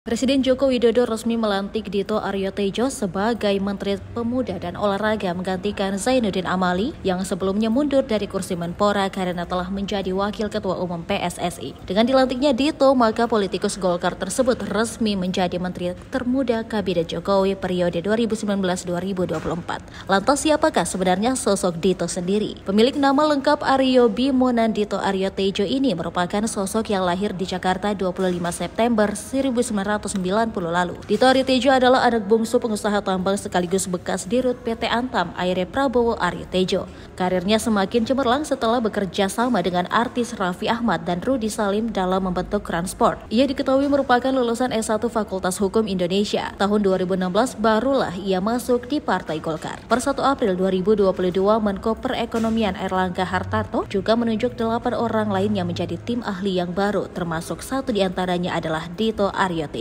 Presiden Joko Widodo resmi melantik Dito Aryo Tejo sebagai Menteri Pemuda dan Olahraga menggantikan Zainuddin Amali yang sebelumnya mundur dari kursi Menpora karena telah menjadi Wakil Ketua Umum PSSI. Dengan dilantiknya Dito, maka politikus Golkar tersebut resmi menjadi Menteri Termuda Kabinet Jokowi periode 2019-2024. Lantas siapakah sebenarnya sosok Dito sendiri? Pemilik nama lengkap Aryo Bimo Dito Aryo Tejo ini merupakan sosok yang lahir di Jakarta 25 September 1990. 1990 lalu. Dito Tejo adalah anak bungsu pengusaha tambang sekaligus bekas dirut PT Antam Aire Prabowo Tejo. Karirnya semakin cemerlang setelah bekerja sama dengan artis Raffi Ahmad dan Rudi Salim dalam membentuk Transport. Ia diketahui merupakan lulusan S1 Fakultas Hukum Indonesia. Tahun 2016 barulah ia masuk di Partai Golkar. Per 1 April 2022, Menko Perekonomian Erlangga Hartarto juga menunjuk delapan orang lain yang menjadi tim ahli yang baru, termasuk satu diantaranya adalah Dito Tejo.